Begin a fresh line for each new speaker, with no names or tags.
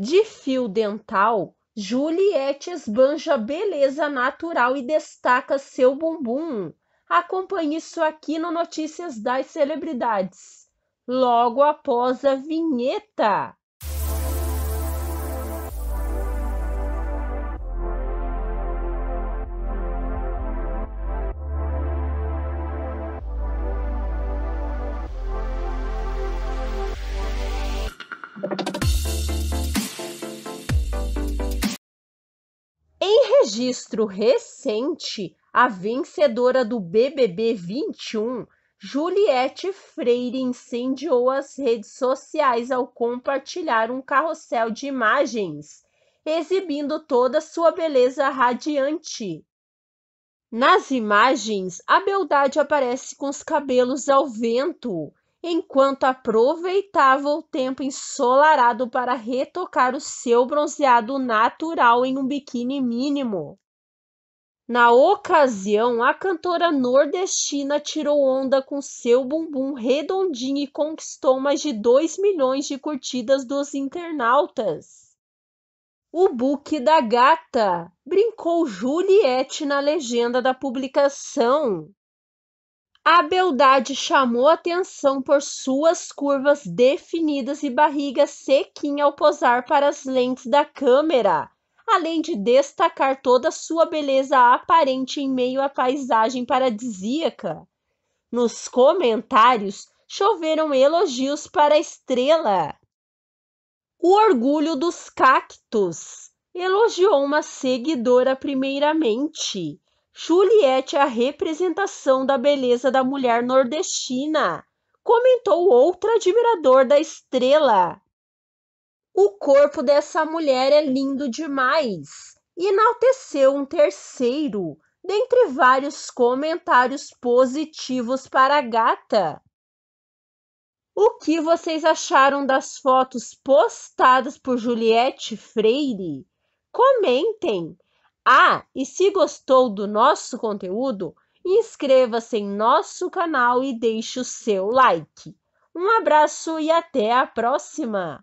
De fio dental, Juliette esbanja beleza natural e destaca seu bumbum. Acompanhe isso aqui no Notícias das Celebridades, logo após a vinheta. registro recente, a vencedora do BBB 21, Juliette Freire, incendiou as redes sociais ao compartilhar um carrossel de imagens, exibindo toda sua beleza radiante. Nas imagens, a beldade aparece com os cabelos ao vento enquanto aproveitava o tempo ensolarado para retocar o seu bronzeado natural em um biquíni mínimo. Na ocasião, a cantora nordestina tirou onda com seu bumbum redondinho e conquistou mais de 2 milhões de curtidas dos internautas. O book da gata brincou Juliette na legenda da publicação. A beldade chamou atenção por suas curvas definidas e barriga sequinha ao posar para as lentes da câmera, além de destacar toda sua beleza aparente em meio à paisagem paradisíaca. Nos comentários choveram elogios para a estrela. O orgulho dos cactos elogiou uma seguidora primeiramente Juliette é a representação da beleza da mulher nordestina, comentou outro admirador da estrela. O corpo dessa mulher é lindo demais, enalteceu um terceiro, dentre vários comentários positivos para a gata. O que vocês acharam das fotos postadas por Juliette Freire? Comentem! Ah, e se gostou do nosso conteúdo, inscreva-se em nosso canal e deixe o seu like. Um abraço e até a próxima!